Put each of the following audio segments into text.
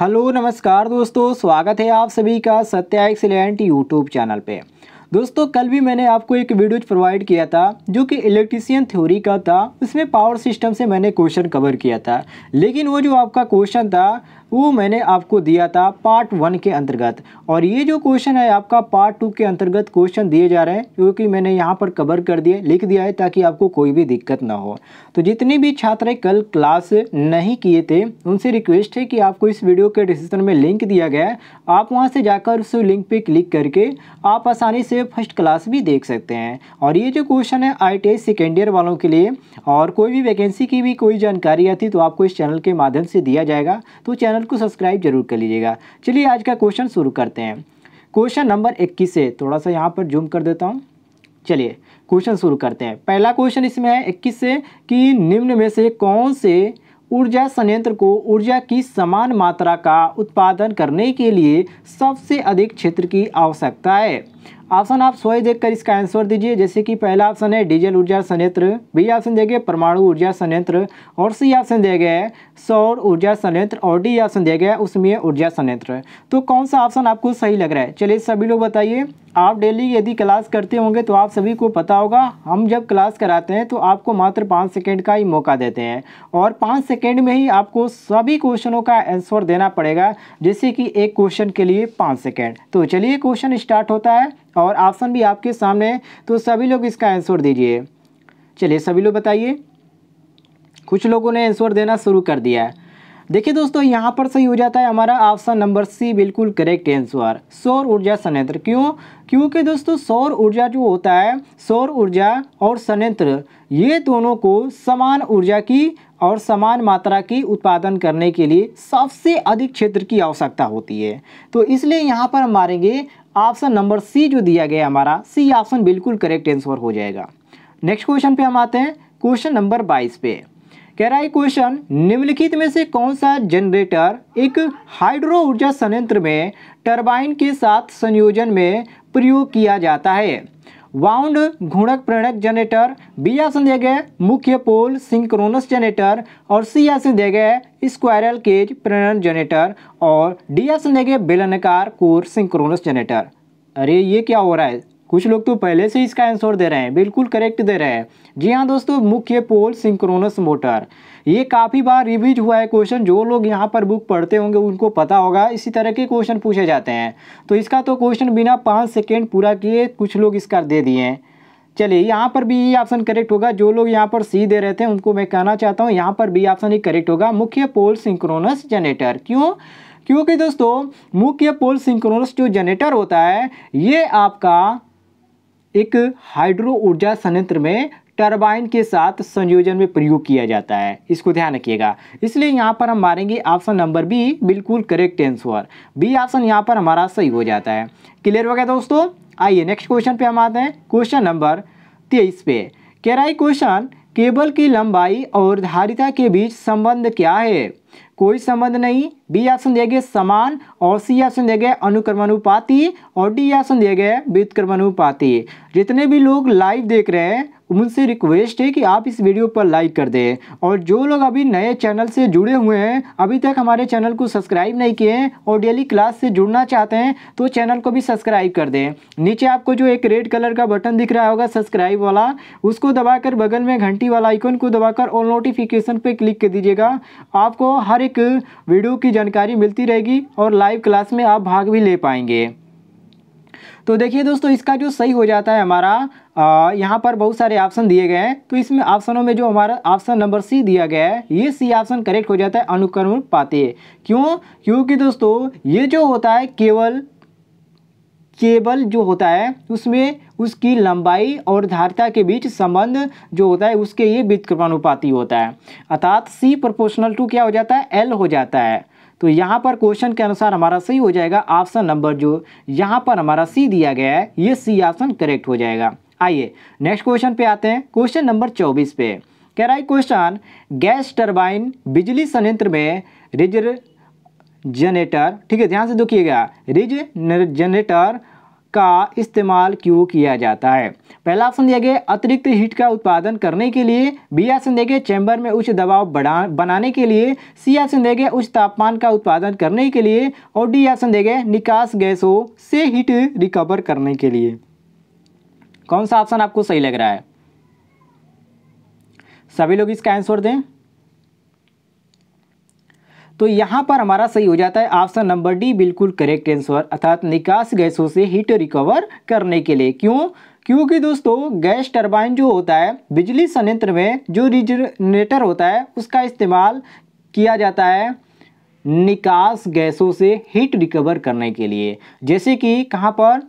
hello नमस्कार दोस्तों स्वागत है आप सभी का सत्या एक्सीलेंट यूट्यूब चैनल पे दोस्तों कल भी मैंने आपको एक वीडियो प्रोवाइड किया था जो कि इलेक्ट्रीशियन थ्योरी का था उसमें पावर सिस्टम से मैंने क्वेश्चन कवर किया था लेकिन वो जो आपका क्वेश्चन था वो मैंने आपको दिया था पार्ट वन के अंतर्गत और ये जो क्वेश्चन है आपका पार्ट टू के अंतर्गत क्वेश्चन दिए जा रहे हैं जो कि मैंने यहाँ पर कवर कर दिए लिख दिया है ताकि आपको कोई भी दिक्कत ना हो तो जितने भी छात्र कल क्लास नहीं किए थे उनसे रिक्वेस्ट है कि आपको इस वीडियो के डिस्क्रिप्शन में लिंक दिया गया है आप वहाँ से जाकर उस लिंक पर क्लिक करके आप आसानी से फर्स्ट क्लास भी देख सकते हैं और ये जो क्वेश्चन है आई टी सेकेंड ईयर वालों के लिए और कोई भी वैकेंसी की भी कोई जानकारी आती तो आपको इस चैनल के माध्यम से दिया जाएगा तो चैनल को सब्सक्राइब जरूर कर लीजिएगा चलिए आज का क्वेश्चन शुरू करते हैं क्वेश्चन नंबर इक्कीस है थोड़ा सा यहाँ पर जूम कर देता हूँ चलिए क्वेश्चन शुरू करते हैं पहला क्वेश्चन इसमें है इक्कीस से कि निम्न में से कौन से ऊर्जा संयंत्र को ऊर्जा की समान मात्रा का उत्पादन करने के लिए सबसे अधिक क्षेत्र की आवश्यकता है ऑप्शन आप सोए देखकर इसका आंसर दीजिए जैसे कि पहला ऑप्शन है डीजल ऊर्जा संयंत्र बी ऑप्शन दिया गया परमाणु ऊर्जा संयंत्र और सी ऑप्शन दिया गया है सौर ऊर्जा संयंत्र और डी ऑप्शन दिया गया है उसमें ऊर्जा संयंत्र तो कौन सा ऑप्शन आपको सही लग रहा है चलिए सभी लोग बताइए आप डेली यदि क्लास करते होंगे तो आप सभी को पता होगा हम जब क्लास कराते हैं तो आपको मात्र पाँच सेकेंड का ही मौका देते हैं और पाँच सेकेंड में ही आपको सभी क्वेश्चनों का आंसर देना पड़ेगा जैसे कि एक क्वेश्चन के लिए पाँच सेकेंड तो चलिए क्वेश्चन स्टार्ट होता है और ऑप्शन भी आपके सामने है तो सभी लोग इसका आंसर दीजिए चलिए सभी लोग बताइए कुछ लोगों ने आंसर देना शुरू कर दिया है देखिए दोस्तों यहाँ पर सही हो जाता है हमारा ऑप्शन नंबर सी बिल्कुल करेक्ट आंसर सौर ऊर्जा संयंत्र क्यों क्योंकि दोस्तों सौर ऊर्जा जो होता है सौर ऊर्जा और संयंत्र ये दोनों को समान ऊर्जा की और समान मात्रा की उत्पादन करने के लिए सबसे अधिक क्षेत्र की आवश्यकता होती है तो इसलिए यहाँ पर हम मारेंगे ऑप्शन नंबर सी जो दिया गया हमारा सी ऑप्शन बिल्कुल करेक्ट आंसर हो जाएगा नेक्स्ट क्वेश्चन पे हम आते हैं क्वेश्चन नंबर बाईस पे कह रहा है क्वेश्चन निम्नलिखित में से कौन सा जनरेटर एक हाइड्रो ऊर्जा संयंत्र में टर्बाइन के साथ संयोजन में प्रयोग किया जाता है वाउंड घूणक प्रेरक जनरेटर बी ऑप्शन दिया गया मुख्य पोल सिंक्रोनस जनरेटर और सी ऑप्शन दिया गया स्क्वायरल केज प्रेरण जनरेटर और डी ऑप्शन दिया गया बेलनकार कोर सिंक्रोनस जनरेटर अरे ये क्या हो रहा है कुछ लोग तो पहले से इसका आंसर दे रहे हैं बिल्कुल करेक्ट दे रहे हैं जी हाँ दोस्तों मुख्य पोल सिंक्रोनस मोटर ये काफ़ी बार रिवीज हुआ है क्वेश्चन जो लोग यहाँ पर बुक पढ़ते होंगे उनको पता होगा इसी तरह के क्वेश्चन पूछे जाते हैं तो इसका तो क्वेश्चन बिना पाँच सेकेंड पूरा किए कुछ लोग इसका दे दिए हैं चलिए यहाँ पर भी ये ऑप्शन करेक्ट होगा जो लोग यहाँ पर सी दे रहे थे उनको मैं कहना चाहता हूँ यहाँ पर भी ऑप्शन ही करेक्ट होगा मुख्य पोल सिंक्रोनस जनरेटर क्यों क्योंकि दोस्तों मुख्य पोल सिंक्रोनस जो जनरेटर होता है ये आपका एक हाइड्रो ऊर्जा संयंत्र में टरबाइन के साथ संयोजन में प्रयोग किया जाता है इसको ध्यान रखिएगा इसलिए यहाँ पर हम मारेंगे ऑप्शन नंबर बी बिल्कुल करेक्ट आंसर बी ऑप्शन यहाँ पर हमारा सही हो जाता है क्लियर हो गया दोस्तों आइए नेक्स्ट क्वेश्चन पे हम आते हैं क्वेश्चन नंबर तेईस पे कह रहा है क्वेश्चन केबल की लंबाई और धारिता के बीच संबंध क्या है कोई संबंध नहीं बी ऑप्शन दिया गया समान और सी ऑप्शन दिया गया अनुक्रमानुपाती और डी ऑप्शन दिया गया व्युतक्रमानुपाती जितने भी लोग लाइव देख रहे हैं उनसे रिक्वेस्ट है कि आप इस वीडियो पर लाइक कर दें और जो लोग अभी नए चैनल से जुड़े हुए हैं अभी तक हमारे चैनल को सब्सक्राइब नहीं किए हैं और डेली क्लास से जुड़ना चाहते हैं तो चैनल को भी सब्सक्राइब कर दें नीचे आपको जो एक रेड कलर का बटन दिख रहा होगा सब्सक्राइब वाला उसको दबाकर बगल में घंटी वाला आइकन को दबाकर और नोटिफिकेशन पर क्लिक कर दीजिएगा आपको हर एक वीडियो की जानकारी मिलती रहेगी और लाइव क्लास में आप भाग भी ले पाएंगे तो देखिए दोस्तों इसका जो सही हो जाता है हमारा यहाँ पर बहुत सारे ऑप्शन दिए गए हैं तो इसमें ऑप्शनों में जो हमारा ऑप्शन नंबर सी दिया गया है ये सी ऑप्शन करेक्ट हो जाता है अनुक्रम पाते क्यों क्योंकि दोस्तों ये जो होता है केवल केबल जो होता है उसमें उसकी लंबाई और धारिता के बीच संबंध जो होता है उसके ये अनुपाति होता है अर्थात सी प्रोपोर्शनल टू क्या हो जाता है एल हो जाता है तो यहाँ पर क्वेश्चन के अनुसार हमारा सही हो जाएगा ऑप्शन नंबर जो यहाँ पर हमारा सी दिया गया है ये सी ऑप्शन करेक्ट हो जाएगा आइए नेक्स्ट क्वेश्चन पे आते हैं क्वेश्चन नंबर चौबीस पे कह रहा है क्वेश्चन गैस टरबाइन बिजली संयंत्र में रिजर जनरेटर ठीक है ध्यान से देखिएगा रिज जनरेटर का इस्तेमाल क्यों किया जाता है पहला ऑप्शन दिया गया अतिरिक्त हीट का उत्पादन करने के लिए बी ऑप्शन दिया गया चैम्बर में उच्च दबाव बढ़ा बनाने के लिए सी ऑप्शन दिया गया उच्च तापमान का उत्पादन करने के लिए और डी ऑप्शन दिया गया निकास गैसों से हीट रिकवर करने के लिए कौन सा ऑप्शन आपको सही लग रहा है सभी लोग इसका आंसर दें तो यहाँ पर हमारा सही हो जाता है ऑप्शन नंबर डी बिल्कुल करेक्ट आंसर अर्थात निकास गैसों से हीट रिकवर करने के लिए क्यों क्योंकि दोस्तों गैस टरबाइन जो होता है बिजली संयंत्र में जो रिजनेटर होता है उसका इस्तेमाल किया जाता है निकास गैसों से हीट रिकवर करने के लिए जैसे कि कहाँ पर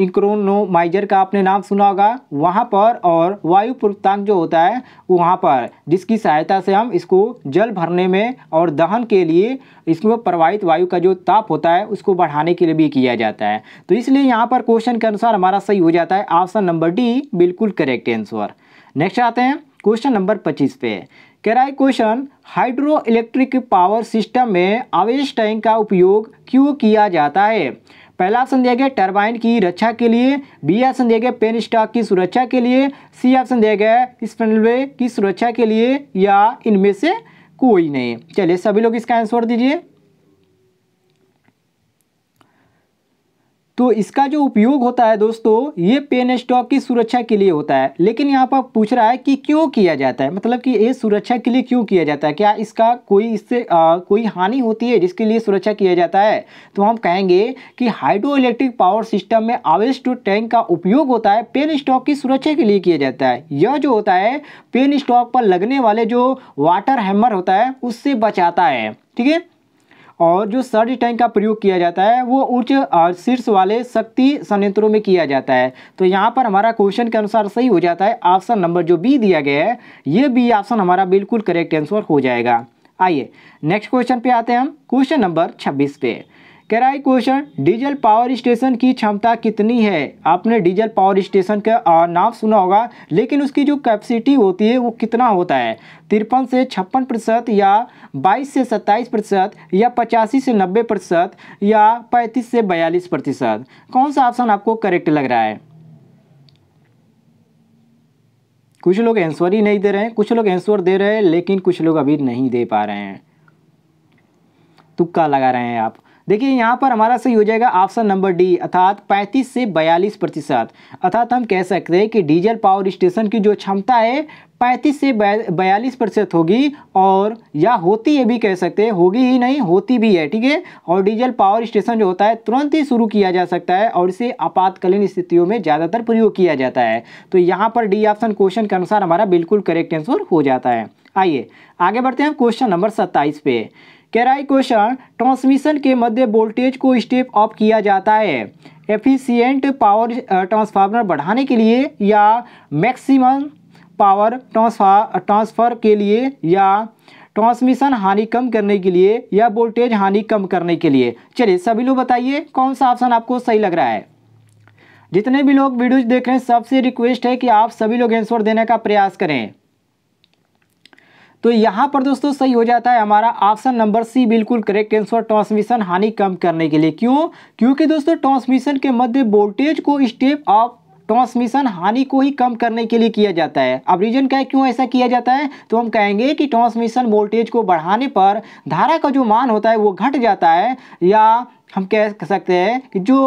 इक्रोनोमाइजर का आपने नाम सुना होगा वहाँ पर और वायु पूर्वतांक जो होता है वहाँ पर जिसकी सहायता से हम इसको जल भरने में और दहन के लिए इसमें प्रवाहित वायु का जो ताप होता है उसको बढ़ाने के लिए भी किया जाता है तो इसलिए यहाँ पर क्वेश्चन के अनुसार हमारा सही हो जाता है ऑप्शन नंबर डी बिल्कुल करेक्ट आंसर नेक्स्ट आते हैं क्वेश्चन नंबर पच्चीस पे कह रहा है question hydro electric power system में आवेश टैंक का उपयोग क्यों किया जाता है पहला ऑप्शन दिया गया टर्बाइन की रक्षा के लिए बी ऑप्शन दिया गया पेन स्टॉक की सुरक्षा के लिए सी ऑप्शन दिया गया स्पेनवे की सुरक्षा के लिए या इनमें से कोई नहीं चलिए सभी लोग इसका आंसर दीजिए तो इसका जो उपयोग होता है दोस्तों ये पेन स्टॉक की सुरक्षा के लिए होता है लेकिन यहाँ पर पूछ रहा है कि क्यों किया जाता है मतलब कि ये सुरक्षा के लिए क्यों किया जाता है क्या इसका कोई इससे कोई हानि होती है जिसके लिए सुरक्षा किया जाता है तो हम कहेंगे कि हाइड्रो इलेक्ट्रिक पावर सिस्टम में आवेश टू तो टैंक का उपयोग होता है पेन स्टॉक की सुरक्षा के लिए किया जाता है यह जो होता है पेन स्टॉक पर लगने वाले जो वाटर हैमर होता है उससे बचाता है ठीक है और जो सर्ज टैंक का प्रयोग किया जाता है वो उच्च शीर्ष वाले शक्ति संयंत्रों में किया जाता है तो यहाँ पर हमारा क्वेश्चन के अनुसार सही हो जाता है ऑप्शन नंबर जो बी दिया गया है ये बी ऑप्शन हमारा बिल्कुल करेक्ट आंसर हो जाएगा आइए नेक्स्ट क्वेश्चन पे आते हैं हम क्वेश्चन नंबर छब्बीस पे कह रहा है क्वेश्चन डीजल पावर स्टेशन की क्षमता कितनी है आपने डीजल पावर स्टेशन का नाम सुना होगा लेकिन उसकी जो कैपेसिटी होती है वो कितना होता है तिरपन से छप्पन प्रतिशत या बाईस से सत्ताईस प्रतिशत या पचासी से नब्बे प्रतिशत या पैंतीस से बयालीस प्रतिशत कौन सा ऑप्शन आपको करेक्ट लग रहा है कुछ लोग आंसर ही नहीं दे रहे हैं कुछ लोग आंसर दे रहे हैं लेकिन कुछ लोग अभी नहीं दे पा रहे हैं तुक्का लगा रहे हैं आप देखिए यहाँ पर हमारा सही हो जाएगा ऑप्शन नंबर डी अर्थात 35 से 42 प्रतिशत अर्थात हम कह सकते हैं कि डीजल पावर स्टेशन की जो क्षमता है 35 से बयालीस प्रतिशत होगी और या होती है भी कह सकते हैं होगी ही नहीं होती भी है ठीक है और डीजल पावर स्टेशन जो होता है तुरंत ही शुरू किया जा सकता है और इसे आपातकालीन स्थितियों में ज़्यादातर प्रयोग किया जाता है तो यहाँ पर डी ऑप्शन क्वेश्चन के अनुसार हमारा बिल्कुल करेक्ट आंसर हो जाता है आइए आगे बढ़ते हैं क्वेश्चन नंबर सत्ताईस पे कह रहा क्वेश्चन ट्रांसमिशन के मध्य वोल्टेज को स्टेप अप किया जाता है एफिशिएंट पावर ट्रांसफार्मर बढ़ाने के लिए या मैक्सिमम पावर ट्रांसफा ट्रांसफ़र के लिए या ट्रांसमिशन हानि कम करने के लिए या वोल्टेज हानि कम करने के लिए चलिए सभी लोग बताइए कौन सा ऑप्शन आपको सही लग रहा है जितने भी लोग वीडियोज देख रहे हैं सबसे रिक्वेस्ट है कि आप सभी लोग आंसर देने का प्रयास करें तो यहाँ पर दोस्तों सही हो जाता है हमारा ऑप्शन नंबर सी बिल्कुल करेक्ट आंसर ट्रांसमिशन हानि कम करने के लिए क्यों क्योंकि दोस्तों ट्रांसमिशन के मध्य वोल्टेज को स्टेप ऑफ ट्रांसमिशन हानि को ही कम करने के लिए किया जाता है अब रीजन क्या है क्यों ऐसा किया जाता है तो हम कहेंगे कि ट्रांसमिशन वोल्टेज को बढ़ाने पर धारा का जो मान होता है वो घट जाता है या हम कह सकते हैं कि जो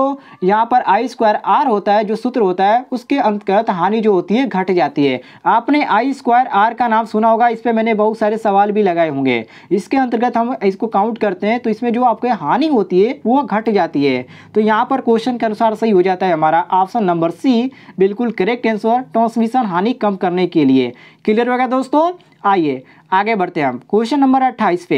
यहाँ पर आई स्क्वायर आर होता है जो सूत्र होता है उसके अंतर्गत हानि जो होती है घट जाती है आपने आई स्क्वायर आर का नाम सुना होगा इस पर मैंने बहुत सारे सवाल भी लगाए होंगे इसके अंतर्गत हम इसको काउंट करते हैं तो इसमें जो आपके हानि होती है वो घट जाती है तो यहाँ पर क्वेश्चन के अनुसार सही हो जाता है हमारा ऑप्शन नंबर सी बिल्कुल करेक्ट आंसर ट्रांसमिशन हानि कम करने के लिए क्लियर हो गया दोस्तों आइए आगे बढ़ते हैं हम क्वेश्चन नंबर अट्ठाईस पे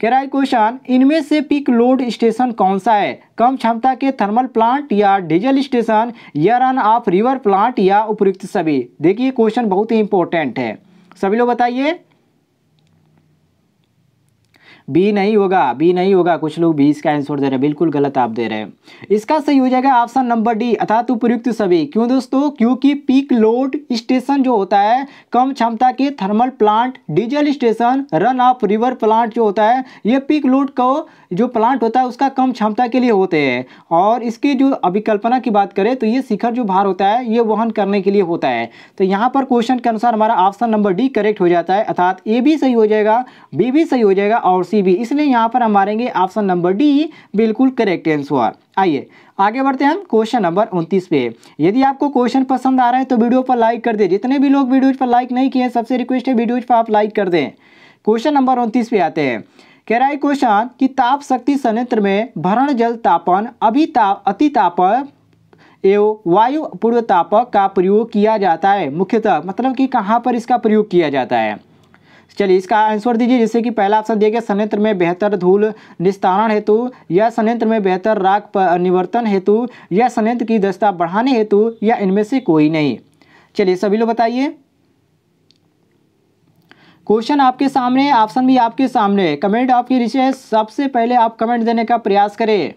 कह रहा है क्वेश्चन इनमें से पिक लोड स्टेशन कौन सा है कम क्षमता के थर्मल प्लांट या डीजल स्टेशन या रन ऑफ रिवर प्लांट या उपयुक्त सभी देखिए क्वेश्चन बहुत ही इंपॉर्टेंट है सभी लोग बताइए बी नहीं होगा बी नहीं होगा कुछ लोग बी इसका आंसर दे रहे हैं बिल्कुल गलत आप दे रहे हैं इसका सही हो जाएगा ऑप्शन नंबर डी अर्थात उपयुक्त सभी क्यों दोस्तों क्योंकि पीक लोड स्टेशन जो होता है कम क्षमता के thermal plant diesel station run of river plant जो होता है ये पीक लोड को जो प्लांट होता है उसका कम क्षमता के लिए होते हैं और इसके जो अभिकल्पना की बात करें तो ये शिखर जो भार होता है ये वहन करने के लिए होता है तो यहाँ पर क्वेश्चन के अनुसार हमारा ऑप्शन नंबर डी करेक्ट हो जाता है अर्थात ए भी सही हो जाएगा बी भी सही हो जाएगा और सी किसी भी इसलिए यहाँ पर हम मारेंगे ऑप्शन नंबर डी बिल्कुल करेक्ट आंसर आइए आगे बढ़ते हैं हम क्वेश्चन नंबर 29 पे यदि आपको क्वेश्चन पसंद आ रहा है तो वीडियो पर लाइक कर दें जितने भी लोग वीडियोज पर लाइक नहीं किए सबसे रिक्वेस्ट है वीडियोज पर आप लाइक कर दें क्वेश्चन नंबर उनतीस पे आते हैं कह रहा है क्वेश्चन कि ताप शक्ति संयंत्र में भरण जल तापन अभी ताप अति अतितापन एवं वायु पूर्व तापक का प्रयोग किया जाता है मुख्यतः मतलब कि कहाँ पर इसका प्रयोग किया जाता है चलिए इसका आंसर दीजिए जैसे कि पहला ऑप्शन दिया गया संयंत्र में बेहतर धूल निस्तारण हेतु या संयंत्र में बेहतर राग निवर्तन हेतु या संयंत्र की दस्ता बढ़ाने हेतु या इनमें से कोई नहीं चलिए सभी लोग बताइए क्वेश्चन आपके सामने ऑप्शन भी आपके सामने कमेंट आपकी रिशे सबसे पहले आप कमेंट देने का प्रयास करें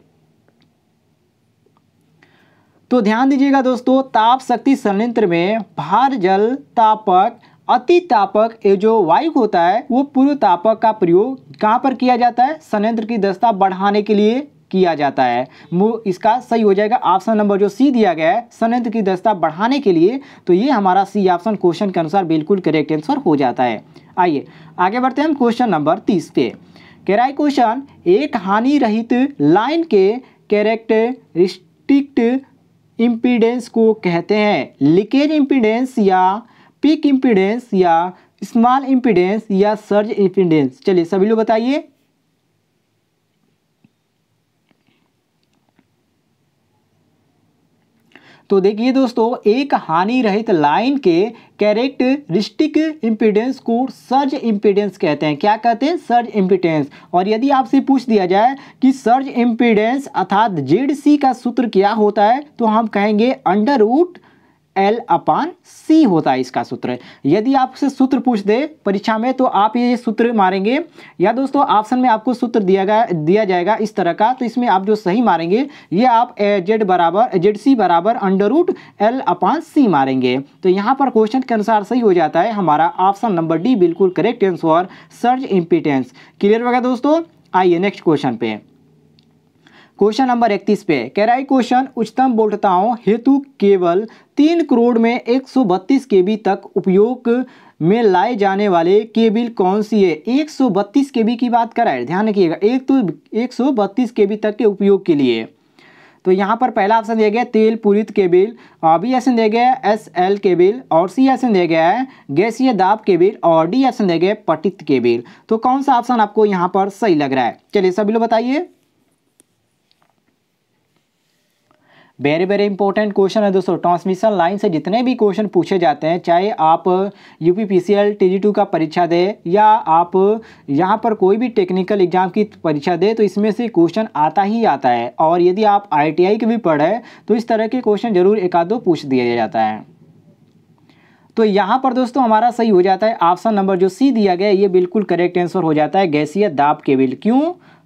तो ध्यान दीजिएगा दोस्तों ताप शक्ति संयंत्र में भार जल तापक अति तापक ये जो वायु होता है वो पूर्व तापक का प्रयोग कहाँ पर किया जाता है संयंत्र की दस्ता बढ़ाने के लिए किया जाता है वो इसका सही हो जाएगा ऑप्शन नंबर जो सी दिया गया है संयंत्र की दस्ता बढ़ाने के लिए तो ये हमारा सी ऑप्शन क्वेश्चन के अनुसार बिल्कुल करेक्ट आंसर हो जाता है आइए आगे बढ़ते हैं हम क्वेश्चन नंबर तीस पे कह रहा है क्वेश्चन एक हानि रहित लाइन के कैरेक्टरिस्टिक्ट इम्पीडेंस को कहते हैं लीकेज इम्पीडेंस या पिक इम्पीडेंस या स्मॉल इम्पीडेंस या सर्ज इम्पीडेंस चलिए सभी लोग बताइए तो देखिए दोस्तों एक हानि रहित लाइन के कैरेक्टरिस्टिक इम्पीडेंस को सर्ज इम्पीडेंस कहते हैं क्या कहते हैं सर्ज इम्पीडेंस और यदि आपसे पूछ दिया जाए कि सर्ज इम्पीडेंस अर्थात जेड सी का सूत्र क्या होता है तो हम कहेंगे under root L upon C होता है इसका सूत्र यदि आपसे सूत्र पूछ दे परीक्षा में तो आप ये सूत्र मारेंगे या दोस्तों ऑप्शन में आपको सूत्र दिया गया दिया जाएगा इस तरह का तो इसमें आप जो सही मारेंगे ये आप जेड बराबर जेड सी बराबर under root L upon C मारेंगे तो यहाँ पर क्वेश्चन के अनुसार सही हो जाता है हमारा ऑप्शन नंबर डी बिल्कुल correct answer surge impedance clear होगा दोस्तों आइए नेक्स्ट क्वेश्चन पे क्वेश्चन नंबर इकतीस पे कैराई क्वेश्चन उच्चतम वोल्टताओं हेतु केवल तीन करोड़ में एक सौ बत्तीस के बी तक उपयोग में लाए जाने वाले केबिल कौन सी है एक सौ बत्तीस के बी की बात करा है ध्यान रखिएगा एक तो एक सौ बत्तीस के बी तक के उपयोग के लिए तो यहाँ पर पहला ऑप्शन दिया गया तेल पूरित केबिल बी ऑप्शन दिया गया एस एल केबिल और सी ऑप्शन दिया गया है गैसीय दाब केबिल और डी ऑप्शन दिया गया पटित केबिल तो कौन सा ऑप्शन आपको यहाँ पर सही लग रहा है चलिए सभी लोग बताइए वेरी वेरी इंपॉर्टेंट क्वेश्चन है दोस्तों ट्रांसमिशन लाइन से जितने भी क्वेश्चन पूछे जाते हैं चाहे आप U P P C L T G two का परीक्षा दें या आप यहाँ पर कोई भी टेक्निकल एग्जाम की परीक्षा दें तो इसमें से क्वेश्चन आता ही आता है और यदि आप आई टी आई के भी पढ़े तो इस तरह के क्वेश्चन जरूर एक आध दो पूछ दिया जाता है तो यहाँ पर दोस्तों हमारा सही हो जाता है ऑप्शन नंबर जो सी दिया गया ये बिल्कुल करेक्ट आंसर हो जाता है गैसीय दाब केबिल क्यों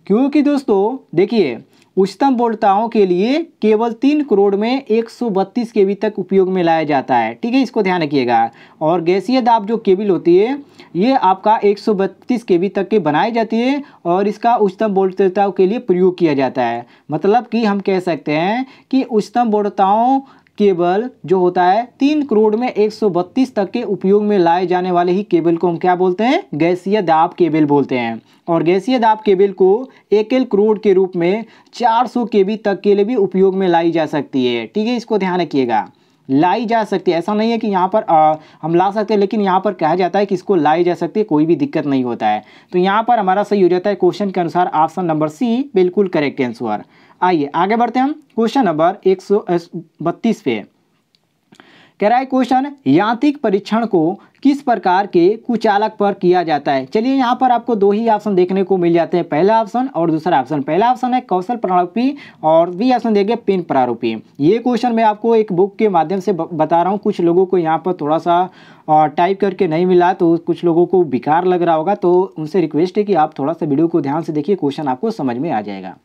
क्योंकि दोस्तों देखिए उच्चतम वोल्टताओं के लिए केवल तीन करोड़ में एक सौ बत्तीस बी तक उपयोग में लाया जाता है ठीक है इसको ध्यान रखिएगा और गैसीय दाब जो केबिल होती है ये आपका एक सौ बत्तीस बी तक के बनाई जाती है और इसका उच्चतम वोल्टताओं के लिए प्रयोग किया जाता है मतलब कि हम कह सकते हैं कि उच्चतम वोल्टताओं केबल जो होता है तीन करोड़ में 132 तक के उपयोग में लाए जाने वाले ही केबल को हम क्या बोलते हैं गैसीय दाब केबल बोलते हैं और गैसीय दाब केबल को एक करोड़ के रूप में 400 केबी तक के लिए भी उपयोग में लाई जा सकती है ठीक है इसको ध्यान रखिएगा लाई जा सकती है ऐसा नहीं है कि यहाँ पर आ, हम ला सकते हैं लेकिन यहाँ पर कहा जाता है कि इसको लाई जा सकती है कोई भी दिक्कत नहीं होता है तो यहाँ पर हमारा सही हो जाता है क्वेश्चन के अनुसार ऑप्शन नंबर सी बिल्कुल करेक्ट आंसर आइए आगे बढ़ते हैं हम क्वेश्चन नंबर एक पे कह रहा है क्वेश्चन यांत्रिक परीक्षण को किस प्रकार के कुचालक पर किया जाता है चलिए यहाँ पर आपको दो ही ऑप्शन देखने को मिल जाते हैं पहला ऑप्शन और दूसरा ऑप्शन पहला ऑप्शन है कौशल प्रारूपी और बी ऑप्शन देखिए पिन प्रारूपी ये क्वेश्चन मैं आपको एक बुक के माध्यम से बता रहा हूँ कुछ लोगों को यहाँ पर थोड़ा सा टाइप करके नहीं मिला तो कुछ लोगों को बेकार लग रहा होगा तो उनसे रिक्वेस्ट है कि आप थोड़ा सा वीडियो को ध्यान से देखिए क्वेश्चन आपको समझ में आ जाएगा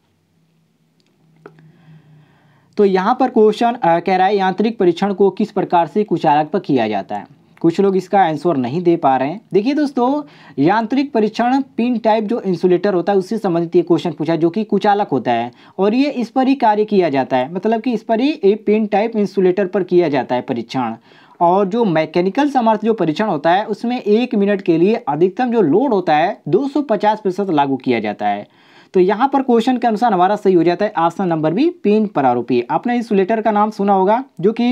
तो यहाँ पर क्वेश्चन कह रहा है यांत्रिक परीक्षण को किस प्रकार से कुचालक पर किया जाता है कुछ लोग इसका आंसर नहीं दे पा रहे हैं देखिए दोस्तों यांत्रिक परीक्षण पिन टाइप जो इंसुलेटर होता है उससे संबंधित ये क्वेश्चन पूछा जो कि कुचालक होता है और ये इस पर ही कार्य किया जाता है मतलब कि इस पर ही पिन टाइप इंसुलेटर पर किया जाता है परीक्षण और जो मैकेनिकल समर्थ जो परीक्षण होता है उसमें एक मिनट के लिए अधिकतम जो लोड होता है दो प्रतिशत लागू किया जाता है तो यहाँ पर क्वेश्चन के अनुसार हमारा सही हो जाता है ऑप्शन नंबर बी पीन परारूपी आपने इंसुलेटर का नाम सुना होगा जो कि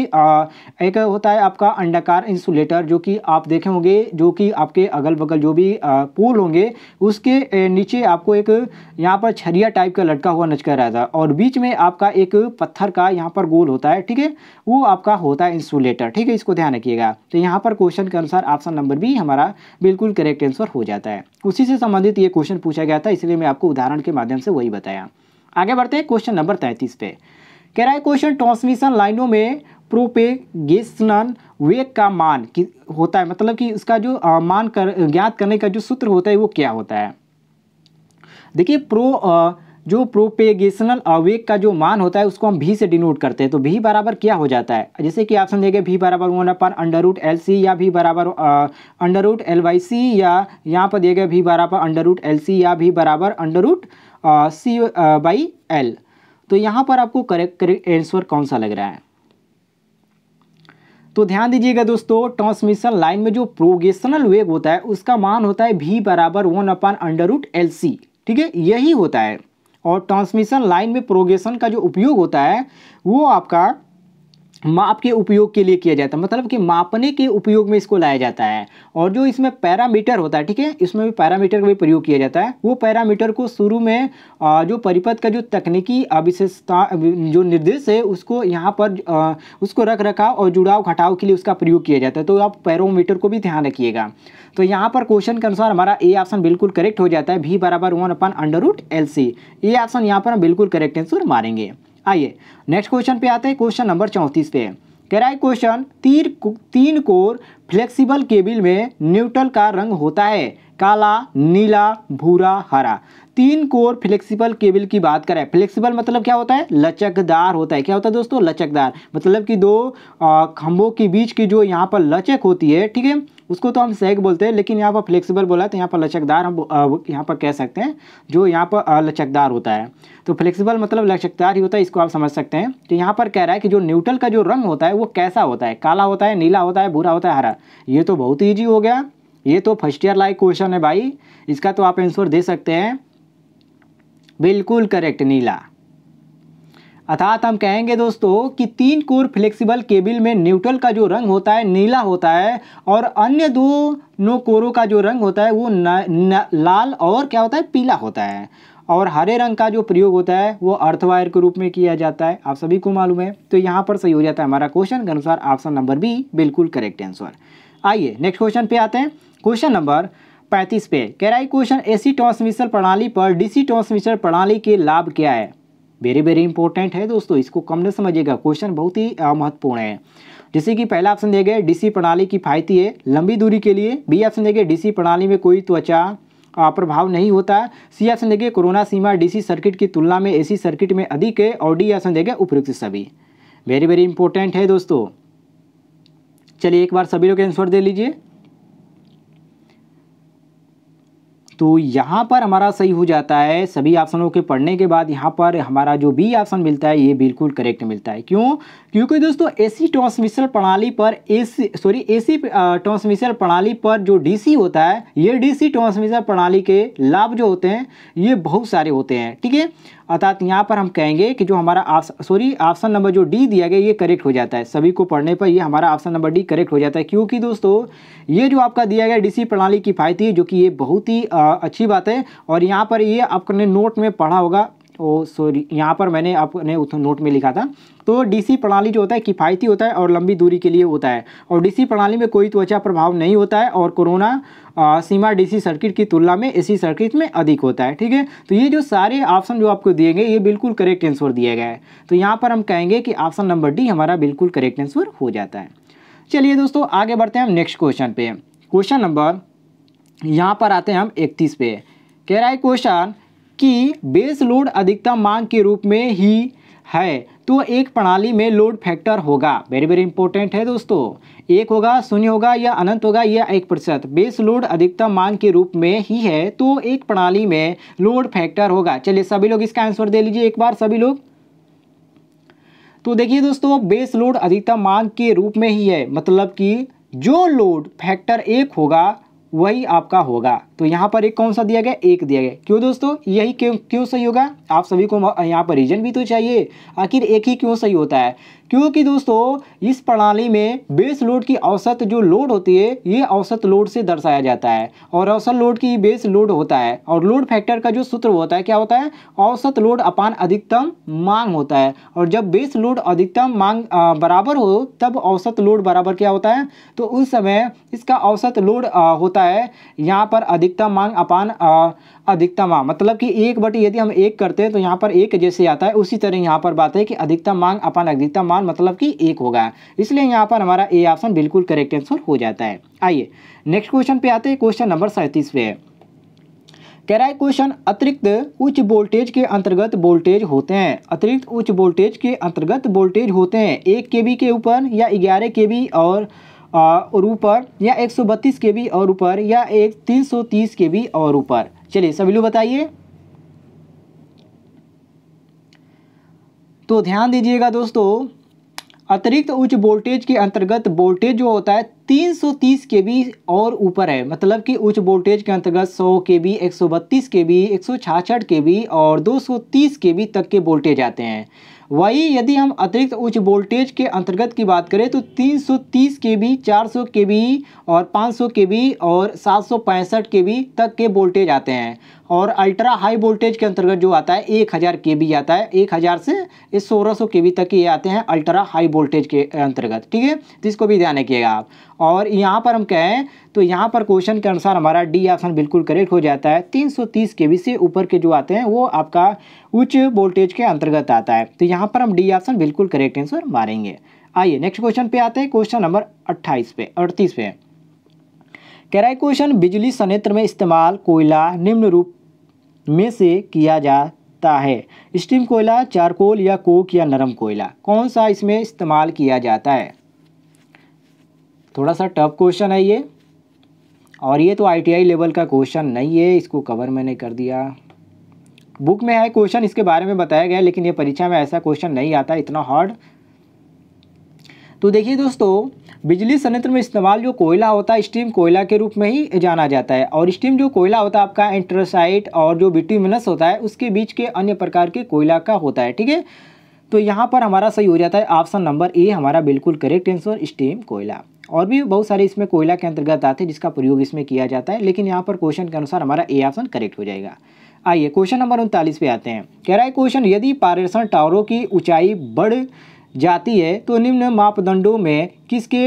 एक होता है आपका अंडाकार इंसुलेटर जो कि आप देखे होंगे जो कि आपके अगल बगल जो भी पोल होंगे उसके नीचे आपको एक यहाँ पर छरिया टाइप का लटका हुआ नजर रहता है और बीच में आपका एक पत्थर का यहाँ पर गोल होता है ठीक है वो आपका होता है इंसुलेटर ठीक है इसको ध्यान रखिएगा तो यहाँ पर क्वेश्चन के अनुसार ऑप्शन नंबर बी हमारा बिल्कुल करेक्ट आंसर हो जाता है उसी से संबंधित ये क्वेश्चन पूछा गया था इसलिए मैं आपको उदाहरण के माध्यम से वही बताया आगे बढ़ते हैं क्वेश्चन नंबर तैंतीस पे कह रहा है क्वेश्चन ट्रांसमिशन लाइनों में प्रोपेगेशनल वेग का मान होता है मतलब कि उसका जो आ, मान कर ज्ञात करने का जो सूत्र होता है वो क्या होता है देखिए प्रो आ, जो प्रोपेगेशनल आवेग का जो मान होता है उसको हम भी से डिनोट करते हैं तो भी बराबर क्या हो जाता है जैसे कि ऑप्शन देंगे भी बराबर one upon under root L C या भी बराबर under root L Y C या यहाँ पर दिए भी बराबर अंडर रूट एल सी या भी बराबर under root C by L तो यहाँ पर आपको करेक्ट करेक्ट आंसर कौन सा लग रहा है तो ध्यान दीजिएगा दोस्तों ट्रांसमिशन लाइन में जो प्रोगेशनल वेग होता है उसका मान होता है भी बराबर one upon under root L C ठीक है यही होता है और ट्रांसमिशन लाइन में प्रोगेशन का जो उपयोग होता है वो आपका माप के उपयोग के लिए किया जाता है मतलब कि मापने के उपयोग में इसको लाया जाता है और जो इसमें पैरामीटर होता है ठीक है इसमें भी पैरामीटर का भी प्रयोग किया जाता है वो पैरामीटर को शुरू में जो परिपथ का जो तकनीकी अविशेषता जो निर्देश है उसको यहाँ पर उसको रख रखाव और जुड़ाव घटाव के लिए उसका प्रयोग किया जाता है तो आप पैरोमीटर को भी ध्यान रखिएगा तो यहाँ पर क्वेश्चन के अनुसार हमारा ए ऑप्शन बिल्कुल करेक्ट हो जाता है भी बराबर one upon under root L C A option यहाँ पर हम बिल्कुल करेक्ट आंसर मारेंगे आइए नेक्स्ट क्वेश्चन पे आते हैं क्वेश्चन नंबर चौंतीस पे कह रहा है क्वेश्चन तीन तीन कोर फ्लेक्सिबल केबिल में न्यूट्रल का रंग होता है काला नीला भूरा हरा तीन कोर फ्लेक्सिबल केबल की बात करें फ्लेक्सिबल मतलब क्या होता है लचकदार होता है क्या होता है दोस्तों लचकदार मतलब कि दो खंभों के बीच की जो यहाँ पर लचक होती है ठीक है उसको तो हम सेक बोलते हैं लेकिन यहाँ पर फ्लेक्सिबल बोला तो यहाँ पर लचकदार हम यहाँ पर कह सकते हैं जो यहाँ पर लचकदार होता है तो फ्लेक्सिबल मतलब लचकदार ही होता है इसको आप समझ सकते हैं तो यहाँ पर कह रहा है कि जो न्यूट्रल का जो रंग होता है वो कैसा होता है काला होता है नीला होता है भूरा होता है हरा ये तो बहुत ईजी हो गया ये तो फर्स्ट ईयर लाइक क्वेश्चन है भाई इसका तो आप आंसर दे सकते हैं बिल्कुल करेक्ट नीला अर्थात हम कहेंगे दोस्तों कि तीन कोर फ्लेक्सिबल केबल में न्यूट्रल का जो रंग होता है नीला होता है और अन्य दो नो कोरों का जो रंग होता है वो न, न, लाल और क्या होता है पीला होता है और हरे रंग का जो प्रयोग होता है वो अर्थवायर के रूप में किया जाता है आप सभी को मालूम है तो यहाँ पर सही हो जाता है हमारा क्वेश्चन के अनुसार ऑप्शन नंबर बी बिल्कुल करेक्ट आंसर आइए नेक्स्ट क्वेश्चन पे आते हैं क्वेश्चन नंबर पैंतीस पे कह रहा है क्वेश्चन एसी ट्रांसमिशन प्रणाली पर डीसी ट्रांसमिशन प्रणाली के लाभ क्या है वेरी वेरी इंपॉर्टेंट है दोस्तों इसको कम न समझिएगा क्वेश्चन बहुत ही महत्वपूर्ण है जैसे कि पहला ऑप्शन दिया गया डीसी प्रणाली की फायती है लंबी दूरी के लिए बी ऑप्शन दिया गया डीसी प्रणाली में कोई त्वचा प्रभाव नहीं होता सी ऑप्शन देखिए कोरोना सीमा डीसी सर्किट की तुलना में एसी सर्किट में अधिक है और डी ऑप्शन देखिए उपयुक्त सभी वेरी वेरी इंपॉर्टेंट है दोस्तों चलिए एक बार सभी लोग आंसर दे लीजिए तो यहाँ पर हमारा सही हो जाता है सभी ऑप्शनों के पढ़ने के बाद यहाँ पर हमारा जो बी ऑप्शन मिलता है ये बिल्कुल करेक्ट मिलता है क्यों क्योंकि दोस्तों एसी ट्रांसमिशन प्रणाली पर एसी सॉरी एसी ट्रांसमिशन प्रणाली पर जो डीसी होता है ये डीसी ट्रांसमिशन प्रणाली के लाभ जो होते हैं ये बहुत सारे होते हैं ठीक है अर्थात यहाँ पर हम कहेंगे कि जो हमारा सॉरी ऑप्शन नंबर जो डी दिया गया ये करेक्ट हो जाता है सभी को पढ़ने पर ये हमारा ऑप्शन नंबर डी करेक्ट हो जाता है क्योंकि दोस्तों ये जो आपका दिया गया डीसी प्रणाली है जो कि ये बहुत ही अच्छी बात है और यहाँ पर ये आपने नोट में पढ़ा होगा ओ सॉरी यहाँ पर मैंने आपने नोट में लिखा था तो डीसी प्रणाली जो होता है किफ़ायती होता है और लंबी दूरी के लिए होता है और डीसी प्रणाली में कोई त्वचा प्रभाव नहीं होता है और कोरोना सीमा डीसी सर्किट की तुलना में एसी सर्किट में अधिक होता है ठीक है तो ये जो सारे ऑप्शन जो आपको दिए गए ये बिल्कुल करेक्ट आंसर दिया गया है तो यहाँ पर हम कहेंगे कि ऑप्शन नंबर डी हमारा बिल्कुल करेक्ट आंसर हो जाता है चलिए दोस्तों आगे बढ़ते हैं हम नेक्स्ट क्वेश्चन पे क्वेश्चन नंबर यहाँ पर आते हैं हम इकतीस पे कह रहा है क्वेश्चन कि बेस लोड अधिकतम मांग के रूप में ही है तो एक प्रणाली में लोड फैक्टर होगा वेरी वेरी इंपॉर्टेंट है दोस्तों एक होगा शून्य होगा या अनंत होगा या एक प्रतिशत बेस लोड अधिकतम मांग के रूप में ही है तो एक प्रणाली में लोड फैक्टर होगा चलिए सभी लोग इसका आंसर दे लीजिए एक बार सभी लोग तो देखिए दोस्तों बेस लोड अधिकतम मांग के रूप में ही है मतलब कि जो लोड फैक्टर एक होगा वही आपका होगा तो यहाँ पर एक कौन सा दिया गया एक दिया गया क्यों दोस्तों यही क्यों क्यों सही होगा आप सभी को यहाँ पर रीजन भी तो चाहिए आखिर एक ही क्यों सही होता है क्योंकि दोस्तों इस प्रणाली में बेस लोड की औसत जो लोड होती है ये औसत लोड से दर्शाया जाता है और औसत लोड की बेस लोड होता है और लोड फैक्टर का जो सूत्र होता है क्या होता है औसत लोड अपान अधिकतम मांग होता है और जब बेस लोड अधिकतम मांग बराबर हो तब औसत लोड बराबर क्या होता है तो उस समय इसका औसत लोड होता है यहाँ पर अधिकतम मांग अपान अधिकतम मांग मतलब कि एक बटी यदि हम एक करते हैं तो यहाँ पर एक जैसे आता है उसी तरह यहाँ पर बात है कि अधिकतम मांग अपान अधिकतम मांग समान मतलब कि एक होगा इसलिए यहाँ पर हमारा ए ऑप्शन बिल्कुल करेक्ट आंसर हो जाता है आइए नेक्स्ट क्वेश्चन पे आते हैं क्वेश्चन नंबर सैंतीस पे है कह रहा है क्वेश्चन अतिरिक्त उच्च वोल्टेज के अंतर्गत वोल्टेज होते हैं अतिरिक्त उच्च वोल्टेज के अंतर्गत वोल्टेज होते हैं एक के के ऊपर या ग्यारह के और और ऊपर या एक सौ बत्तीस के बी और ऊपर या एक तीन सौ तीस के बी और ऊपर चलिए सभी लोग बताइए तो ध्यान दीजिएगा दोस्तों अतिरिक्त उच्च वोल्टेज के अंतर्गत वोल्टेज जो होता है 330 के बी और ऊपर है मतलब कि उच्च वोल्टेज के अंतर्गत 100 के बी एक के बी एक के बी और 230 के बी तक के वोल्टेज आते हैं वही यदि हम अतिरिक्त उच्च वोल्टेज के अंतर्गत की बात करें तो 330 के बी चार के बी और 500 के बी और सात के बी तक के वोल्टेज आते हैं और अल्ट्रा हाई वोल्टेज के अंतर्गत जो आता है एक हज़ार के बी आता है एक हज़ार से इस सोलह सौ के बी तक ये आते हैं अल्ट्रा हाई वोल्टेज के अंतर्गत ठीक है तो इसको भी ध्यान रखिएगा आप और यहाँ पर हम कहें तो यहाँ पर क्वेश्चन के अनुसार हमारा डी ऑप्शन बिल्कुल करेक्ट हो जाता है 330 बी से ऊपर के जो आते हैं वो आपका उच्च वोल्टेज के अंतर्गत आता है तो यहाँ पर हम डी ऑप्शन बिल्कुल करेक्ट आंसर मारेंगे आइए नेक्स्ट क्वेश्चन पे आते हैं क्वेश्चन नंबर अट्ठाईस पे अड़तीस पे कह रहा है क्वेश्चन बिजली संयंत्र में इस्तेमाल कोयला निम्न रूप में से किया जाता है स्टीम कोयला चारकोल या कोक या नरम कोयला कौन सा इसमें इस्तेमाल किया जाता है थोड़ा सा टफ क्वेश्चन है ये और ये तो आईटीआई लेवल का क्वेश्चन नहीं है इसको कवर मैंने कर दिया बुक में है क्वेश्चन इसके बारे में बताया गया लेकिन ये परीक्षा में ऐसा क्वेश्चन नहीं आता इतना हार्ड तो देखिए दोस्तों बिजली संयंत्र में इस्तेमाल जो कोयला होता है स्टीम कोयला के रूप में ही जाना जाता है और स्टीम जो कोयला होता है आपका एंट्रोसाइट और जो बिटूमिनस होता है उसके बीच के अन्य प्रकार के कोयला का होता है ठीक है तो यहाँ पर हमारा सही हो जाता है ऑप्शन नंबर ए हमारा बिल्कुल करेक्ट आंसर स्टीम कोयला और भी बहुत सारे इसमें कोयला के अंतर्गत आते हैं जिसका प्रयोग इसमें किया जाता है लेकिन यहाँ पर क्वेश्चन के अनुसार हमारा ए ऑप्शन करेक्ट हो जाएगा आइए क्वेश्चन नंबर उनतालीस पे आते हैं कह रहा है क्वेश्चन यदि पारेषण टावरों की ऊंचाई बढ़ जाती है तो निम्न मापदंडों में किसके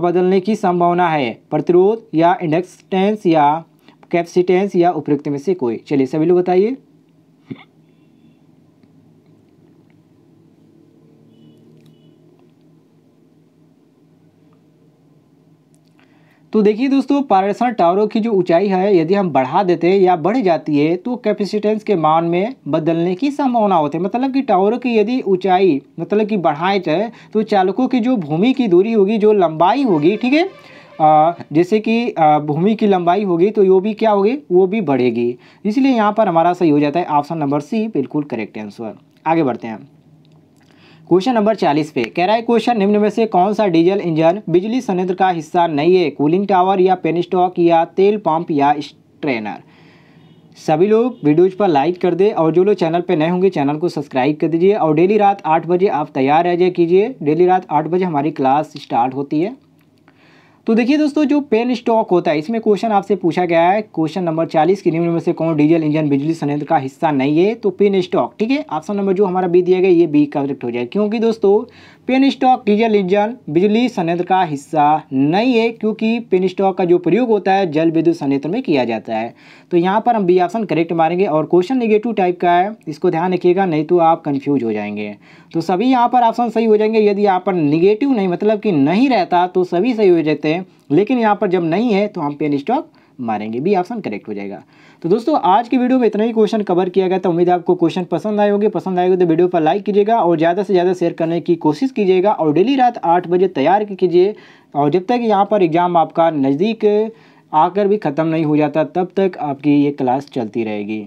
बदलने की संभावना है प्रतिरोध या इंडक्सटेंस या कैप्सिटेंस या उपयुक्त में से कोई चलिए सभी लोग बताइए तो देखिए दोस्तों पारेसर टावरों की जो ऊंचाई है यदि हम बढ़ा देते हैं या बढ़ जाती है तो कैपेसिटेंस के मान में बदलने की संभावना होती है मतलब कि टावरों की यदि ऊंचाई मतलब कि बढ़ाए जाए तो चालकों की जो भूमि की दूरी होगी जो लंबाई होगी ठीक है जैसे कि भूमि की लंबाई होगी तो वो भी क्या होगी वो भी बढ़ेगी इसलिए यहाँ पर हमारा सही हो जाता है ऑप्शन नंबर सी बिल्कुल करेक्ट आंसर आगे बढ़ते हैं क्वेश्चन नंबर चालीस पे कह रहा है क्वेश्चन निम्न में से कौन सा डीजल इंजन बिजली संयंत्र का हिस्सा नहीं है कूलिंग टावर या पेन स्टॉक या तेल पंप या स्ट्रेनर सभी लोग वीडियोज पर लाइक कर दे और जो लोग चैनल पर नए होंगे चैनल को सब्सक्राइब कर दीजिए और डेली रात आठ बजे आप तैयार रह जाए कीजिए डेली रात आठ बजे हमारी क्लास स्टार्ट होती है तो देखिए दोस्तों जो पेन स्टॉक होता है इसमें क्वेश्चन आपसे पूछा गया है क्वेश्चन नंबर चालीस के निम्न में से कौन डीजल इंजन बिजली संयंत्र का हिस्सा नहीं है तो पेन स्टॉक ठीक है ऑप्शन नंबर जो हमारा बी दिया गया ये बी करेक्ट हो जाए क्योंकि दोस्तों पेन स्टॉक डीजल इंजन बिजली संयंत्र का हिस्सा नहीं है क्योंकि पेन स्टॉक का जो प्रयोग होता है जल विद्युत संयंत्र में किया जाता है तो यहाँ पर हम बी ऑप्शन करेक्ट मारेंगे और क्वेश्चन निगेटिव टाइप का है इसको ध्यान रखिएगा नहीं तो आप कन्फ्यूज हो जाएंगे तो सभी यहाँ पर ऑप्शन सही हो जाएंगे यदि यहाँ पर निगेटिव नहीं मतलब कि नहीं रहता तो सभी सही हो जाते हैं हैं लेकिन यहाँ पर जब नहीं है तो हम पेन स्टॉक मारेंगे भी ऑप्शन करेक्ट हो जाएगा तो दोस्तों आज की वीडियो में इतना ही क्वेश्चन कवर किया गया था उम्मीद है आपको क्वेश्चन पसंद आए होंगे पसंद आएगी तो वीडियो पर लाइक कीजिएगा और ज़्यादा से ज़्यादा शेयर करने की कोशिश कीजिएगा और डेली रात आठ बजे तैयार कीजिए और जब तक यहाँ पर एग्ज़ाम आपका नज़दीक आकर भी ख़त्म नहीं हो जाता तब तक आपकी ये क्लास चलती रहेगी